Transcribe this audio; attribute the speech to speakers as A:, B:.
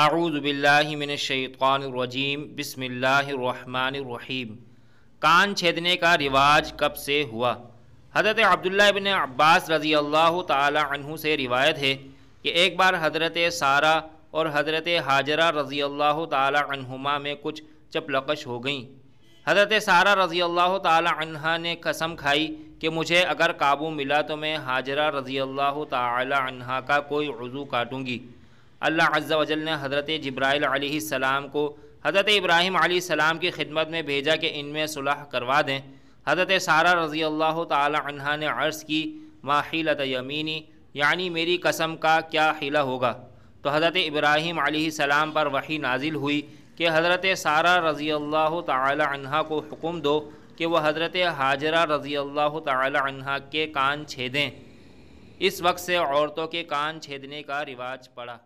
A: आऊज़बिल्लिमिनशैतरजीम बसमीम कान छेदने का रिवाज कब से हुआ हज़रत अब्दुल्ला इबन अब्बास रज़ी अल्लाह तहु से रिवायत है कि एक बार हज़रत सारा और हज़रत हाजरा रज़ी अल्लाह तुमा में कुछ चपलकश हो गई हज़रत सारा रज़ी अल्लाह तह ने कसम खाई कि मुझे अगर काबू मिला तो मैं हाजरा रज़ी अल्लाह तहा का कोई वज़ू काटूँगी अल्लाह अज़्ज़ा वजल ने हज़रत जब्राईल सलाम को हज़रत इब्राहिम सलाम की खिदमत में भेजा कि इनमें सुलह करवा दें हज़रत सारा रज़ी अल्लाह तहा ने अर्ज़ की माहिलत यमीनी यानी मेरी कसम का क्या हिला होगा तो हज़रत इब्राहिम सलाम पर वही नाजिल हुई कि हज़रत सारा रज़ी अल्लाह तहा को हुक्म दो कि वह हज़रत हाजरा रज़ी अल्लाह तहा के कान छेदें इस वक्त से औरतों के कान छेदने का रिवाज पड़ा